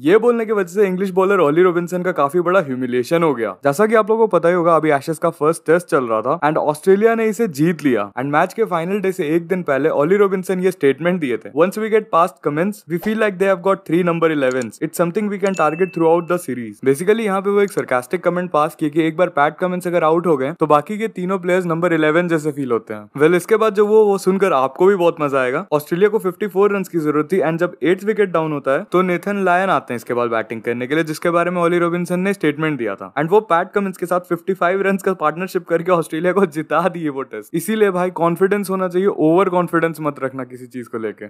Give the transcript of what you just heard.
ये बोलने की वजह से इंग्लिश बॉलर ऑली रोबिन्सन का काफी बड़ा ह्यूमिलेशन हो गया जैसा कि आप लोगों को पता ही होगा अभी एशेस का फर्स्ट टेस्ट चल रहा था एंड ऑस्ट्रेलिया ने इसे जीत लिया एंड मैच के फाइनल डे से एक दिन पहले ऑली रोबिन्सन ये स्टेटमेंट दिए थे once we get past Cummins we feel like they have got three number eleven it's something we can target throughout the series basically यहाँ पे वो एक सरकास्टिक कमेंट पास किए कि एक बार पैट कमेंट्स अगर आउट हो गए तो बाकी के तीनों प्लेयर्स नंबर इलेवन जैसे फील होते हैं वेल well, इसके बाद जो वो वो सुनकर आपको भी बहुत मजा आएगा ऑस्ट्रेलिया को फिफ्टी रन की जरूरत थी एंड जब एट विकेट डाउन होता है तो नेथन लायन आता आते हैं इसके बाद बैटिंग करने के लिए जिसके बारे में ओली रॉबिन्सन ने स्टेटमेंट दिया था एंड वो पैट कमिंस के साथ 55 रन का पार्टनरशिप करके ऑस्ट्रेलिया को जिता दिए वो टेस्ट इसीलिए भाई कॉन्फिडेंस होना चाहिए ओवर कॉन्फिडेंस मत रखना किसी चीज को लेकर